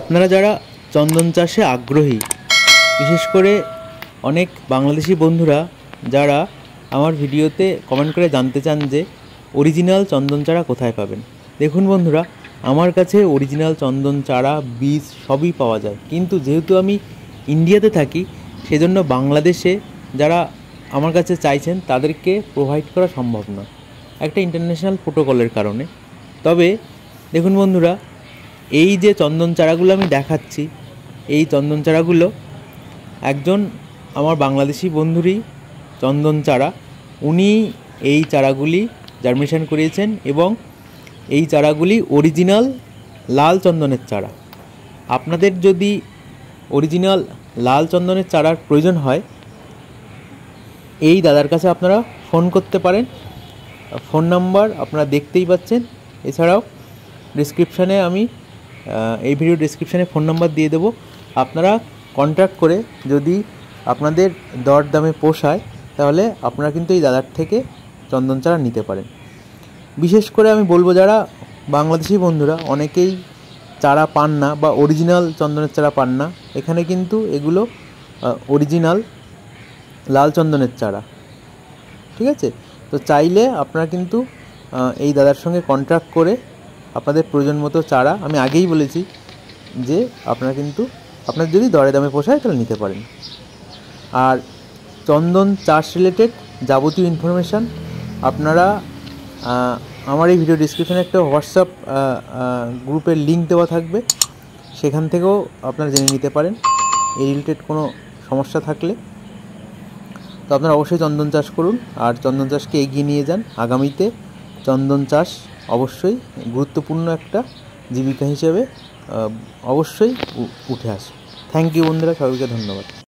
আপনারা যারা চন্দন চাষে আগ্রহী বিশেষ করে অনেক বাংলাদেশি বন্ধুরা যারা আমার ভিডিওতে কমেন্ট করে জানতে চান যে অরিজিনাল চন্দন চারা কোথায় পাবেন দেখুন বন্ধুরা আমার কাছে অরিজিনাল চন্দন চারা বীজ সবই পাওয়া যায় কিন্তু যেহেতু আমি ইন্ডিয়াতে থাকি সেজন্য বাংলাদেশে যারা আমার কাছে চাইছেন তাদেরকে প্রোভাইড করা সম্ভব না একটা ইন্টারন্যাশনাল প্রোটোকলের কারণে তবে দেখুন বন্ধুরা এই যে চন্দন চারাগুলো আমি দেখাচ্ছি এই চন্দন চারাগুলো একজন আমার বাংলাদেশি বন্ধুরই চন্দন চারা উনি এই চারাগুলি জার্মিনেশন করিয়েছেন এবং এই চারাগুলি অরিজিনাল লাল চন্দনের চারা আপনাদের যদি অরিজিনাল লাল চন্দনের চারার প্রয়োজন হয় এই দাদার কাছে আপনারা ফোন করতে পারেন ফোন নাম্বার আপনারা দেখতেই পাচ্ছেন এছাড়াও ডিসক্রিপশানে আমি এই ভিডিও ডিসক্রিপশানে ফোন নাম্বার দিয়ে দেবো আপনারা কন্ট্যাক্ট করে যদি আপনাদের দর দামে পোষায় তাহলে আপনারা কিন্তু এই দাদার থেকে চন্দন চারা নিতে পারেন বিশেষ করে আমি বলবো যারা বাংলাদেশি বন্ধুরা অনেকেই চারা পান না বা অরিজিনাল চন্দনের চারা পান না এখানে কিন্তু এগুলো অরিজিনাল লাল চন্দনের চারা ঠিক আছে তো চাইলে আপনারা কিন্তু এই দাদার সঙ্গে কন্ট্যাক্ট করে আপনাদের প্রয়োজন মতো চারা আমি আগেই বলেছি যে আপনারা কিন্তু আপনার যদি দরে দামে পোষায় তাহলে নিতে পারেন আর চন্দন চাষ রিলেটেড যাবতীয় ইনফরমেশান আপনারা আমার এই ভিডিও ডিসক্রিপশানে একটা হোয়াটসঅ্যাপ গ্রুপের লিঙ্ক দেওয়া থাকবে সেখান থেকেও আপনারা জেনে নিতে পারেন এই রিলেটেড কোনো সমস্যা থাকলে তো আপনারা অবশ্যই চন্দন চাষ করুন আর চন্দন চাষকে এগিয়ে নিয়ে যান আগামীতে চন্দন চাষ অবশ্যই গুরুত্বপূর্ণ একটা জীবিকা হিসেবে অবশ্যই উঠে আসে থ্যাংক ইউ বন্ধুরা সবাইকে ধন্যবাদ